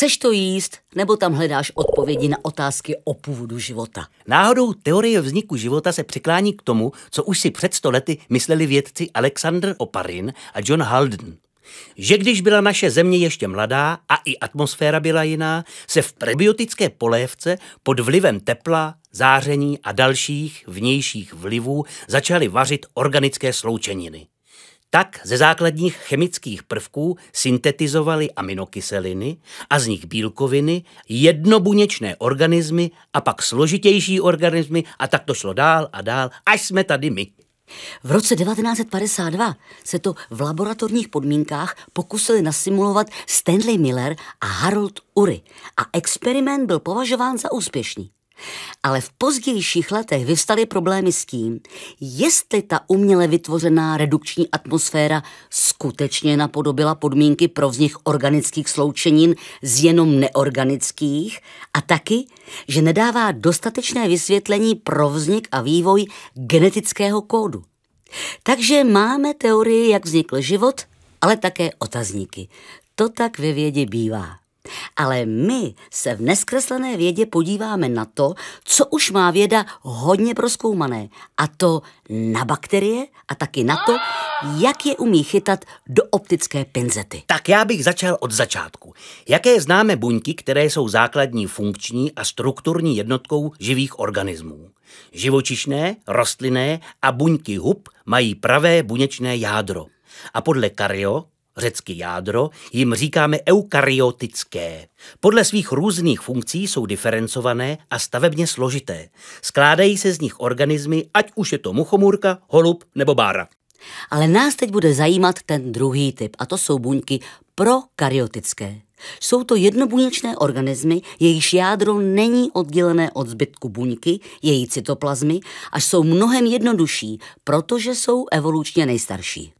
Chceš to jíst, nebo tam hledáš odpovědi na otázky o původu života? Náhodou teorie vzniku života se přiklání k tomu, co už si před stolety mysleli vědci Alexander Oparin a John Haldon. Že když byla naše země ještě mladá a i atmosféra byla jiná, se v prebiotické polévce pod vlivem tepla, záření a dalších vnějších vlivů začaly vařit organické sloučeniny. Tak ze základních chemických prvků syntetizovali aminokyseliny a z nich bílkoviny, jednobuněčné organismy a pak složitější organismy a tak to šlo dál a dál, až jsme tady my. V roce 1952 se to v laboratorních podmínkách pokusili nasimulovat Stanley Miller a Harold Urey a experiment byl považován za úspěšný. Ale v pozdějších letech vyvstaly problémy s tím, jestli ta uměle vytvořená redukční atmosféra skutečně napodobila podmínky pro vznik organických sloučenin z jenom neorganických a taky, že nedává dostatečné vysvětlení pro vznik a vývoj genetického kódu. Takže máme teorie, jak vznikl život, ale také otazníky. To tak ve vědě bývá. Ale my se v neskreslené vědě podíváme na to, co už má věda hodně proskoumané, a to na bakterie a taky na to, jak je umí chytat do optické pinzety. Tak já bych začal od začátku. Jaké známe buňky, které jsou základní funkční a strukturní jednotkou živých organismů? Živočišné, rostlinné a buňky hub mají pravé buněčné jádro. A podle Kario, řecky jádro, jim říkáme eukaryotické. Podle svých různých funkcí jsou diferencované a stavebně složité. Skládají se z nich organismy, ať už je to muchomůrka, holub nebo bára. Ale nás teď bude zajímat ten druhý typ, a to jsou buňky prokaryotické. Jsou to jednobuněčné organismy, jejichž jádro není oddělené od zbytku buňky, její cytoplazmy, až jsou mnohem jednodušší, protože jsou evolučně nejstarší.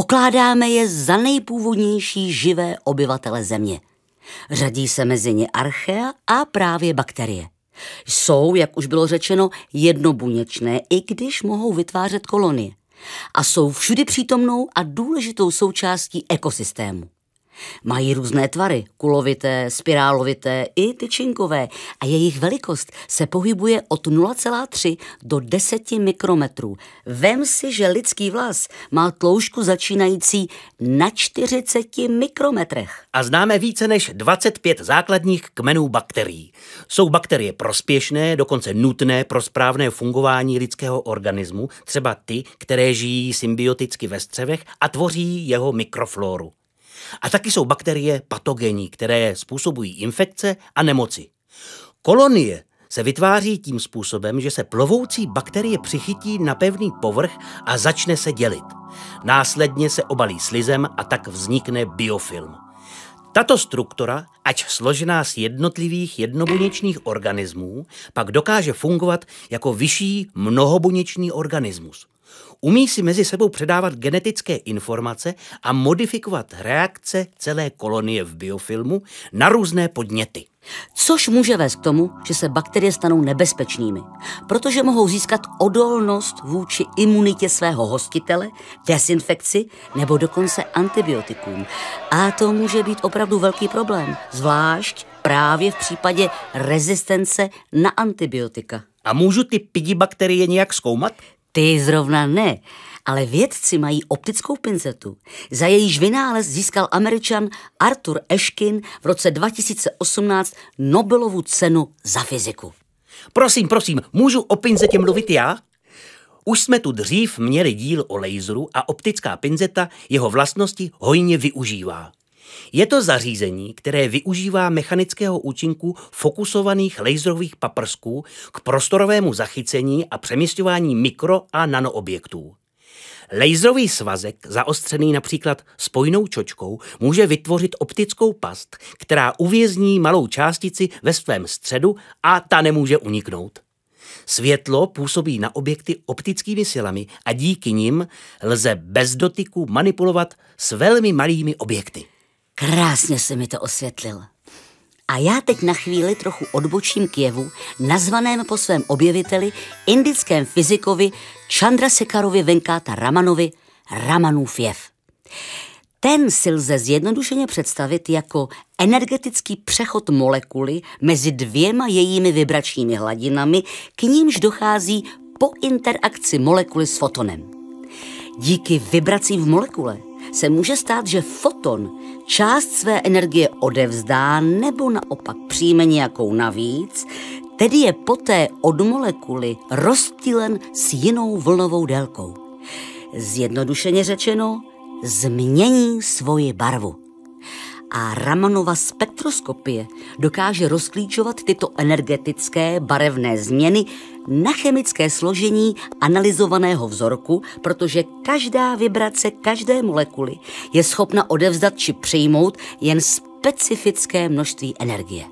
Pokládáme je za nejpůvodnější živé obyvatele Země. Řadí se mezi ně archea a právě bakterie. Jsou, jak už bylo řečeno, jednobuněčné, i když mohou vytvářet kolonie. A jsou všudy přítomnou a důležitou součástí ekosystému. Mají různé tvary, kulovité, spirálovité i tyčinkové a jejich velikost se pohybuje od 0,3 do 10 mikrometrů. Vem si, že lidský vlas má tloušku začínající na 40 mikrometrech. A známe více než 25 základních kmenů bakterií. Jsou bakterie prospěšné, dokonce nutné pro správné fungování lidského organismu, třeba ty, které žijí symbioticky ve střevech a tvoří jeho mikroflóru. A taky jsou bakterie patogení, které způsobují infekce a nemoci. Kolonie se vytváří tím způsobem, že se plovoucí bakterie přichytí na pevný povrch a začne se dělit. Následně se obalí slizem a tak vznikne biofilm. Tato struktura, ač složená z jednotlivých jednobuněčných organismů, pak dokáže fungovat jako vyšší mnohobuněčný organismus. Umí si mezi sebou předávat genetické informace a modifikovat reakce celé kolonie v biofilmu na různé podněty. Což může vést k tomu, že se bakterie stanou nebezpečnými, protože mohou získat odolnost vůči imunitě svého hostitele, desinfekci nebo dokonce antibiotikům. A to může být opravdu velký problém, zvlášť právě v případě rezistence na antibiotika. A můžu ty pidi bakterie nějak zkoumat? Ty zrovna ne, ale vědci mají optickou pincetu. Za jejíž vynález získal američan Arthur Ashkin v roce 2018 Nobelovu cenu za fyziku. Prosím, prosím, můžu o pinzetě mluvit já? Už jsme tu dřív měli díl o laseru a optická pinzeta jeho vlastnosti hojně využívá. Je to zařízení, které využívá mechanického účinku fokusovaných laserových paprsků k prostorovému zachycení a přemysťování mikro- a nanoobjektů. Laserový svazek, zaostřený například spojnou čočkou, může vytvořit optickou past, která uvězní malou částici ve svém středu a ta nemůže uniknout. Světlo působí na objekty optickými silami a díky nim lze bez dotyku manipulovat s velmi malými objekty. Krásně se mi to osvětlil. A já teď na chvíli trochu odbočím k jevu, nazvaném po svém objeviteli, indickém fyzikovi Chandra Sekarovi Venkáta Ramanovi, Ramanův jev. Ten si lze zjednodušeně představit jako energetický přechod molekuly mezi dvěma jejími vibračními hladinami, k nímž dochází po interakci molekuly s fotonem. Díky vibracím v molekule – se může stát, že foton část své energie odevzdá nebo naopak přijme nějakou navíc, tedy je poté od molekuly rozptýlen s jinou vlnovou délkou. Zjednodušeně řečeno, změní svoji barvu a Ramanova spektroskopie dokáže rozklíčovat tyto energetické barevné změny na chemické složení analyzovaného vzorku, protože každá vibrace každé molekuly je schopna odevzdat či přijmout jen specifické množství energie.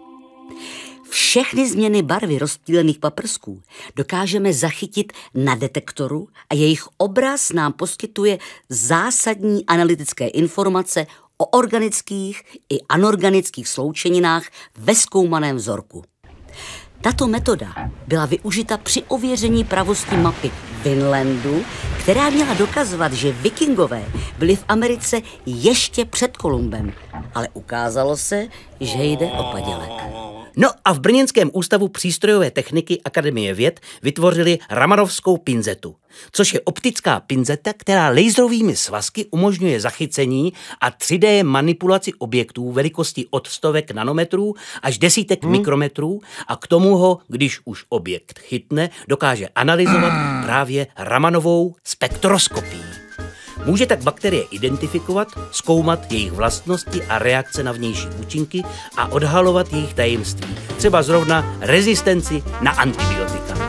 Všechny změny barvy rozptýlených paprsků dokážeme zachytit na detektoru a jejich obraz nám poskytuje zásadní analytické informace o organických i anorganických sloučeninách ve zkoumaném vzorku. Tato metoda byla využita při ověření pravosti mapy Vinlandu, která měla dokazovat, že vikingové byli v Americe ještě před Kolumbem, ale ukázalo se, že jde o padělek. No a v Brněnském ústavu přístrojové techniky Akademie věd vytvořili ramanovskou pinzetu, což je optická pinzeta, která laserovými svazky umožňuje zachycení a 3D manipulaci objektů velikosti od stovek nanometrů až desítek hmm. mikrometrů a k tomu ho, když už objekt chytne, dokáže analyzovat právě ramanovou spektroskopií. Může tak bakterie identifikovat, zkoumat jejich vlastnosti a reakce na vnější účinky a odhalovat jejich tajemství, třeba zrovna rezistenci na antibiotika.